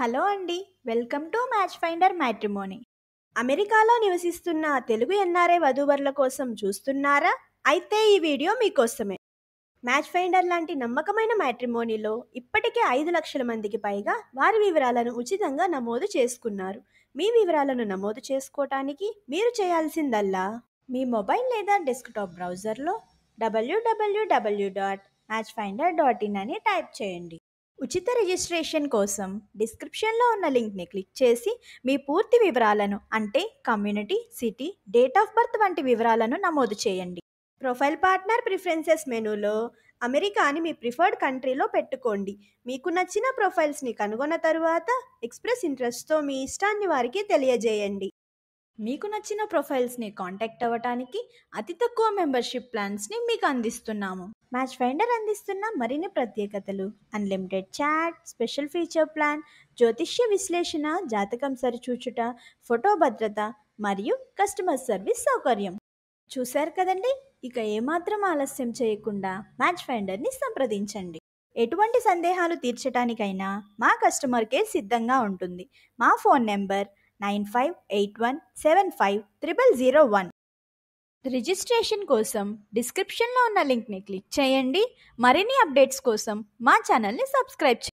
hello అండి welcome to Match Finder Matrimony అమెరికాలో నివసిస్తున్న తెలుగు ఎన్ఆర్ఐ వధూవరుల కోసం చూస్తున్నారా అయితే ఈ వీడియో మీకోసమే మ్యాచ్ ఫైండర్ లాంటి నమ్మకమైన మ్యాట్రిమోనీలో ఇప్పటికే ఐదు లక్షల మందికి పైగా వారి వివరాలను ఉచితంగా నమోదు చేసుకున్నారు మీ వివరాలను నమోదు చేసుకోవటానికి మీరు చేయాల్సిందల్లా మీ మొబైల్ లేదా డెస్క్టాప్ బ్రౌజర్లో WWW dot Match Finder dot in అని టైప్ చేయండి ఉచిత రిజిస్ట్రేషన్ కోసం డిస్క్రిప్షన్లో ఉన్న లింక్ని క్లిక్ చేసి మీ పూర్తి వివరాలను అంటే community city date of birth వంటి వివరాలను నమోదు చేయండి ప్రొఫైల్ పార్ట్నర్ ప్రిఫరెన్సెస్ మెనూలో అమెరికాని మీ ప్రిఫర్డ్ కంట్రీలో పెట్టుకోండి మీకు నచ్చిన ప్రొఫైల్స్ని కనుగొన్న తరువాత ఎక్స్ప్రెస్ ఇంట్రెస్ట్తో మీ ఇష్టాన్ని వారికి తెలియజేయండి మీకు నచ్చిన ప్రొఫైల్స్ని కాంటాక్ట్ అవ్వటానికి అతి తక్కువ మెంబర్షిప్ ప్లాన్స్ని మీకు అందిస్తున్నాము మ్యాచ్ ఫైండర్ అందిస్తున్న మరిన్ని ప్రత్యేకతలు unlimited chat special feature plan జ్యోతిష్య విశ్లేషణ జాతకం సరిచూచుట ఫోటో భద్రత మరియు కస్టమర్ సర్వీస్ సౌకర్యం చూశారు కదండి ఇక ఏమాత్రం ఆలస్యం చేయకుండా మ్యాచ్ ఫైండర్ని సంప్రదించండి ఎటువంటి సందేహాలు తీర్చడానికైనా మా కస్టమర్ కేర్ సిద్ధంగా ఉంటుంది మా phone number nine five eight one seven five triple zero one registration కోసం డిస్క్రిప్షన్లో ఉన్న లింక్ని క్లిక్ చేయండి మరిన్ని అప్డేట్స్ కోసం మా ఛానల్ని సబ్స్క్రైబ్ చేయండి